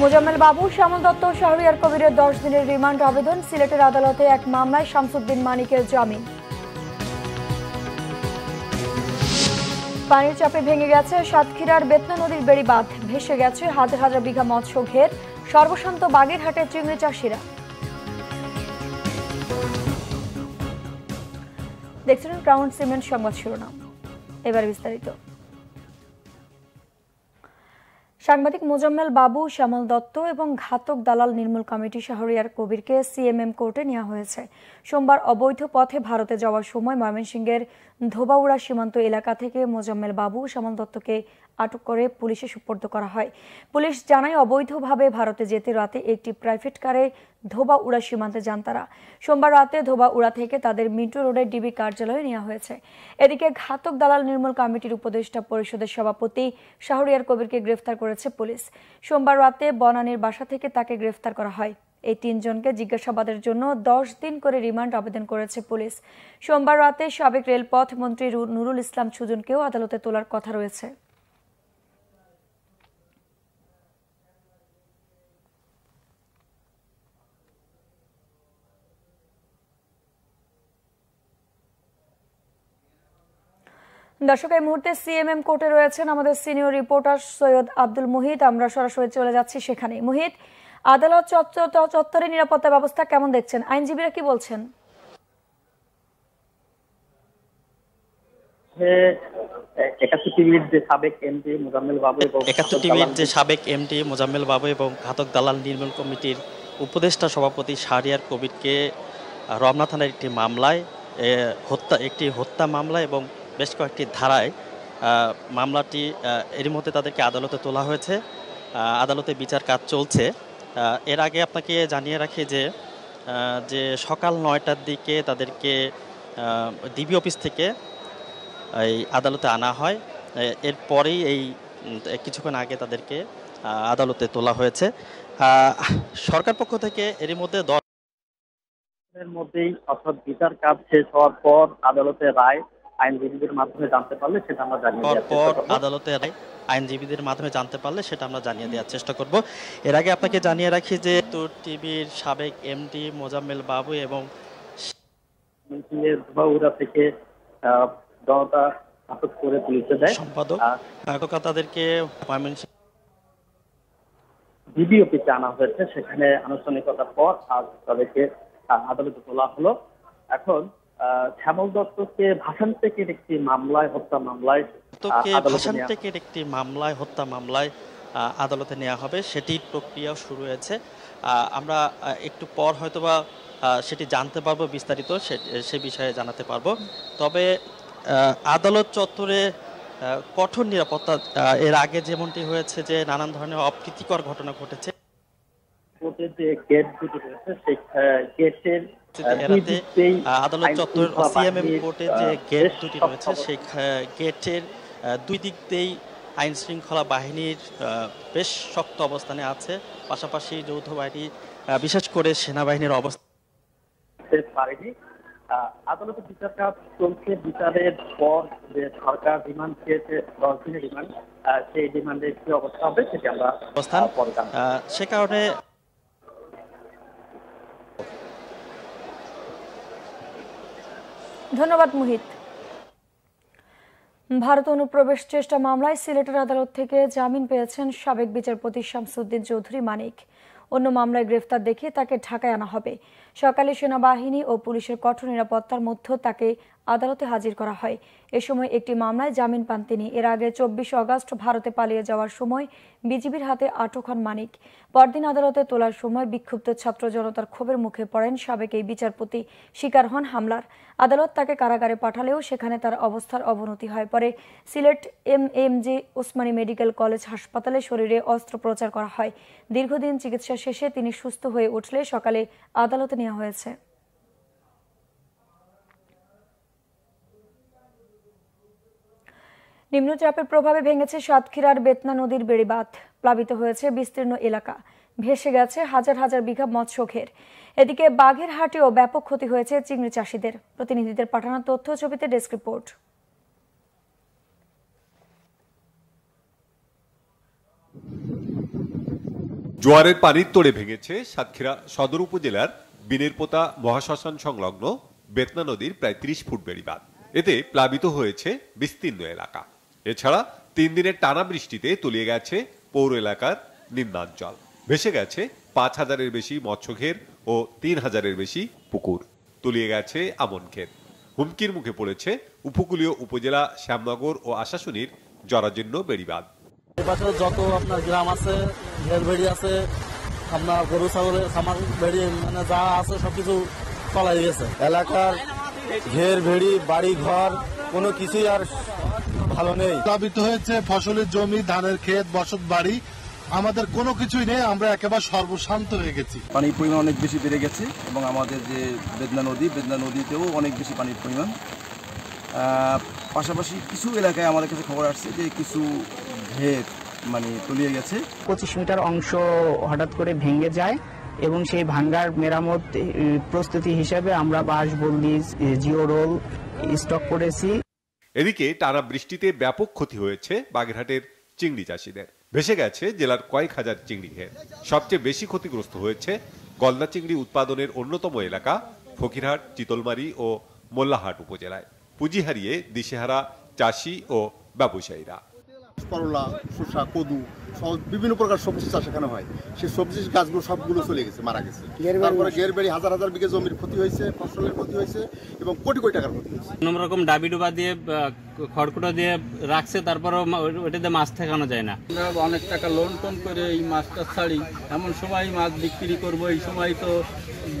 মোজাম্মেল বাবু শ্যামল দত্ত শাহরিয়ার কবিরের দশ দিনের রিমান্ড আবেদন সিলেটের আদালতে এক মামলায় শামসুদ্দিন মানিকের জামিন পানির চাপে ভেঙে গেছে সাতক্ষীরার বেতনা নদীর বেড়িবাঁধ ভেসে গেছে হাজার হাজার বিঘা মৎস্য ঘের সর্বশান্ত বাগেরহাটের চিংড়ি চাষিরা দেখছিলেন ক্রাউন সিমেন্ট সংবাদ শিরোনাম এবার বিস্তারিত সাংবাদিক মোজাম্মেল বাবু শ্যামল দত্ত এবং ঘাতক দালাল নির্মূল কমিটি শাহরিয়ার কবিরকে সিএমএম কোর্টে নেওয়া হয়েছে সোমবার অবৈধ পথে ভারতে যাওয়ার সময় ময়মনসিংহের ধোবাউড়া সীমান্ত এলাকা থেকে মোজাম্মেল বাবু শ্যামল দত্তকে আটক করে পুলিশে সুপর্দ করা হয় পুলিশ জানায় অবৈধভাবে ভারতে যেতে রাতে একটি প্রাইভেট কারে ধোবা উড়া সীমান্তে যান তারা সোমবার রাতে ধোবা উড়া থেকে তাদের মিন্টু রোডের ডিবি কার্যালয়ে নেওয়া হয়েছে এদিকে ঘাতক দালাল নির্মূল কমিটির উপদেষ্টা পরিষদের সভাপতি শাহরিয়ার কবিরকে গ্রেফতার করেছে পুলিশ সোমবার রাতে বনানীর বাসা থেকে তাকে গ্রেফতার করা হয় এই তিনজনকে জিজ্ঞাসাবাদের জন্য দশ দিন করে রিমান্ড আবেদন করেছে পুলিশ সোমবার রাতে সাবেক রেলপথ মন্ত্রী নুরুল ইসলাম সুজনকেও আদালতে তোলার কথা রয়েছে দর্শক এই মুহূর্তে সিএমএম কোর্টে রয়েছেন আমাদের সিনিয়র রিপোর্টার সৈয়দ আব্দুল মুহিত আমরা সরাসরি চলে যাচ্ছি সেখানে মুহিত আদালত চত্বরে নিরাপত্তা ব্যবস্থা কেমন দেখছেন আইনজীবীরা কি বলছেন সাবেক এমপি মোজাম্মেল বাবু এবং মোজাম্মেল বাবু এবং ঘাতক দালাল নির্মূল কমিটির উপদেষ্টা সভাপতি শাহরিয়ার কবিরকে রমনা থানার একটি মামলায় হত্যা একটি হত্যা মামলা এবং বেশ কয়েকটি ধারায় মামলাটি এরই মধ্যে তাদেরকে আদালতে তোলা হয়েছে আদালতে বিচার কাজ চলছে এর আগে আপনাকে জানিয়ে রাখি যে যে সকাল নয়টার দিকে তাদেরকে ডিবি অফিস থেকে এই আদালতে আনা হয় এরপরেই এই কিছুক্ষণ আগে তাদেরকে আদালতে তোলা হয়েছে সরকার পক্ষ থেকে এরই মধ্যে দশ মধ্যেই অর্থাৎ বিচার কাজ শেষ হওয়ার পর আদালতে রায় আইনজীবীদের মাধ্যমে জানতে পারলে সেটা আমরা জানিয়ে পরপর আদালতে আইনজীবীদের মাধ্যমে জানতে পারলে সেটা আমরা জানিয়ে দেওয়ার চেষ্টা করব এর আগে আপনাকে জানিয়ে রাখি যে তোর টিভির সাবেক এমডি মোজাম্মেল বাবু এবং ধোবাউড়া থেকে জনতা আটক করে পুলিশে দেয় সম্পাদক গতকাল তাদেরকে বিডিওপিতে আনা হয়েছে সেখানে আনুষ্ঠানিকতার পর আজ তাদেরকে আদালতে তোলা হলো এখন শ্যামল দত্তকে ভাসান টেকের একটি মামলায় হত্যা মামলায় ভাসান টেকের একটি মামলায় হত্যা মামলায় আদালতে নেওয়া হবে সেটির প্রক্রিয়া শুরু হয়েছে আমরা একটু পর হয়তোবা সেটি জানতে পারবো বিস্তারিত সে বিষয়ে জানাতে পারবো তবে আদালত চত্বরে কঠোর নিরাপত্তা এর আগে যেমনটি হয়েছে যে নানান ধরনের অপ্রীতিকর ঘটনা ঘটেছে গেট দুটি রয়েছে গেটের এড়াতে আদালত চত্বর সিএমএম কোর্টে যে গেট দুটি রয়েছে সেই গেটের দুই দিক দিয়েই আইন শৃঙ্খলা বাহিনীর বেশ শক্ত অবস্থানে আছে পাশাপাশি যৌথ বাহিনী বিশেষ করে সেনাবাহিনীর অবস্থা পারেনি আদালতে বিচার কাজ চলছে বিচারের পর যে সরকার রিমান্ড চেয়েছে দশ দিনের রিমান্ড সেই রিমান্ডের কি অবস্থা হবে সেটি আমরা অবস্থান সে কারণে ধন্যবাদ মুহিত ভারত অনুপ্রবেশ চেষ্টা মামলায় সিলেটের আদালত থেকে জামিন পেয়েছেন সাবেক বিচারপতি শামসুদ্দিন চৌধুরী মানিক অন্য মামলায় গ্রেফতার দেখে তাকে ঢাকায় আনা হবে সকালে সেনাবাহিনী ও পুলিশের কঠোর নিরাপত্তার মধ্যে তাকে আদালতে হাজির করা হয় এ সময় একটি মামলায় জামিন পান তিনি এর আগে চব্বিশ অগাস্ট ভারতে পালিয়ে যাওয়ার সময় বিজিবির হাতে আটক হন মানিক পরদিন আদালতে তোলার সময় বিক্ষুব্ধ ছাত্র জনতার ক্ষোভের মুখে পড়েন সাবেক এই বিচারপতি শিকার হন হামলার আদালত তাকে কারাগারে পাঠালেও সেখানে তার অবস্থার অবনতি হয় পরে Sylhet M M J Osmani medical college হাসপাতালে শরীরে অস্ত্রোপচার করা হয় দীর্ঘদিন চিকিৎসা শেষে তিনি সুস্থ হয়ে উঠলে সকালে আদালতে নেওয়া হয়েছে নিম্নচাপের প্রভাবে ভেঙেছে সাতক্ষীরার বেতনা নদীর বেড়িবাঁধ প্লাবিত হয়েছে বিস্তীর্ণ এলাকা ভেসে গেছে হাজার হাজার বিঘা মৎস্যঘের এদিকে বাঘের হাটেও ব্যাপক ক্ষতি হয়েছে চিংড়ি চাষিদের প্রতিনিধিদের পাঠানো তথ্য ছবিতে ডেস্ক রিপোর্ট জোয়ারের পানির তোড়ে ভেঙেছে সাতক্ষীরা সদর উপজেলার বিনেরপোতা মহাশ্মশান সংলগ্ন বেতনা নদীর প্রায় ত্রিশ ফুট বেড়িবাদ এতে প্লাবিত হয়েছে বিস্তীর্ণ এলাকা এছাড়া তিন দিনের টানা বৃষ্টিতে তলিয়ে গেছে পৌর এলাকার নিম্নাঞ্চল ভেসে গেছে পাঁচ হাজারের বেশি মৎস্যঘের ও তিন হাজারের বেশি পুকুর তলিয়ে গেছে আমন ক্ষেত হুমকির মুখে পড়েছে উপকূলীয় উপজেলা শ্যামনগর ও আশাশুনির জরাজীর্ণ বেড়িবাঁধ এবার যত আপনার গ্রাম আছে ঘের ভেড়ি আছে আপনার গরু ছাগলের খামার বেড়ি মানে যা আছে সবকিছু চলাই গেছে এলাকার ঘের ভেড়ি বাড়ি ঘর কোনো কিছুই আর ভালো নেই প্লাবিত হয়েছে ফসলের জমি ধানের ক্ষেত বসত বাড়ি আমাদের কোনো কিছুই নেই আমরা একেবারে সর্বশান্ত হয়ে গেছি পানির পরিমাণ অনেক বেশি বেড়ে গেছে এবং আমাদের যে বেদনা নদী বেদনা নদীতেও অনেক বেশি পানির পরিমাণ পাশাপাশি কিছু এলাকায় আমাদের কাছে খবর আসছে যে কিছু ভেদ মানে তলিয়ে গেছে পঁচিশ মিটার অংশ হঠাৎ করে ভেঙে যায় এবং সেই ভাঙ্গার মেরামত প্রস্তুতি হিসেবে আমরা বাঁশ বন্দি জিও রোল স্টক করেছি এদিকে টানা বৃষ্টিতে ব্যাপক ক্ষতি হয়েছে বাগেরহাটের চিংড়ি চাষিদের ভেসে গেছে জেলার কয়েক হাজার চিংড়ি ঘের সবচেয়ে বেশি ক্ষতিগ্রস্ত হয়েছে গলদা চিংড়ি উৎপাদনের অন্যতম এলাকা ফকিরহাট চিতলমারি ও মোল্লাহাট উপজেলায় পুঁজি হারিয়ে দিশেহারা চাষি ও ব্যবসায়ীরা করলা শসা কদু বিভিন্ন প্রকার সবজি চাষ এখানে হয় সেই সবজির গাছগুলো সবগুলো চলে গেছে মারা গেছে তারপরে বেড়ি হাজার হাজার বিঘে জমির ক্ষতি হয়েছে ফসলের ক্ষতি হয়েছে এবং কোটি কোটি টাকার ক্ষতি হয়েছে অন্য রকম ডাবি ডুবা দিয়ে খড়কুটো দিয়ে রাখছে তারপরে ওটাতে মাছ ঠেকানো যায় না আমরা অনেক টাকা লোন টোন করে এই মাছটা ছাড়ি এমন সময় মাছ বিক্রি করব এই সময় তো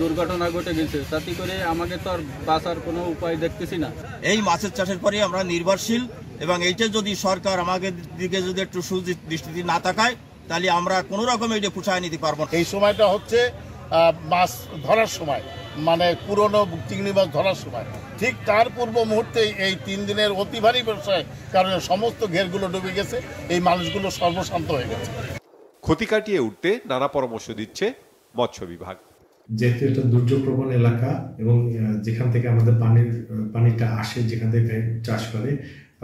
দুর্ঘটনা ঘটে গেছে তাতে করে আমাকে তো আর বাঁচার কোনো উপায় দেখতেছি না এই মাছের চাষের পরে আমরা নির্ভরশীল এবং এইটা যদি সরকার আমাদের দিকে যদি একটু সুদৃষ্টি না তাকায় তাহলে আমরা কোনো রকম এটা পুষায় নিতে পারবো এই সময়টা হচ্ছে মাছ ধরার সময় মানে পুরনো চিংড়ি মাছ ধরার সময় ঠিক তার পূর্ব মুহূর্তে এই তিন দিনের অতি ভারী ব্যবসায় কারণে সমস্ত ঘেরগুলো ডুবে গেছে এই মানুষগুলো সর্বশান্ত হয়ে গেছে ক্ষতি কাটিয়ে উঠতে নানা পরামর্শ দিচ্ছে মৎস্য বিভাগ যেহেতু এটা দুর্যোগ প্রবণ এলাকা এবং যেখান থেকে আমাদের পানির পানিটা আসে যেখান থেকে চাষ করে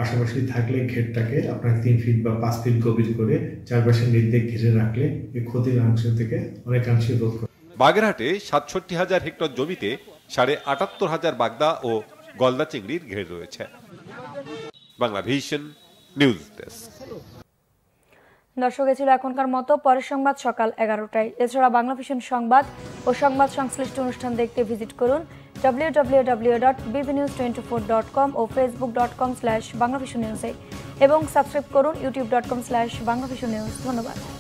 পাশাপাশি থাকলে ঘেরটাকে আপনার তিন ফিট বা পাঁচ ফিট গভীর করে চারপাশে নির্দেশ ঘিরে রাখলে এই ক্ষতির অংশ থেকে অনেকাংশে রোধ করে বাগেরহাটে সাতষট্টি হাজার হেক্টর জমিতে সাড়ে আটাত্তর হাজার বাগদা ও গলদা চিংড়ির ঘের রয়েছে বাংলা ভিশন নিউজ ডেস্ক দর্শক ছিল এখনকার মতো পরের সংবাদ সকাল এগারোটায় এছাড়া বাংলা ভিশন সংবাদ ও সংবাদ সংশ্লিষ্ট অনুষ্ঠান দেখতে ভিজিট করুন W dot BB news twenty four dot com ও Facebook dot com slash Bangla vision নিউজে এবং সাবস্ক্রাইব করুন YouTube dot com slash Bangla vision news ধন্যবাদ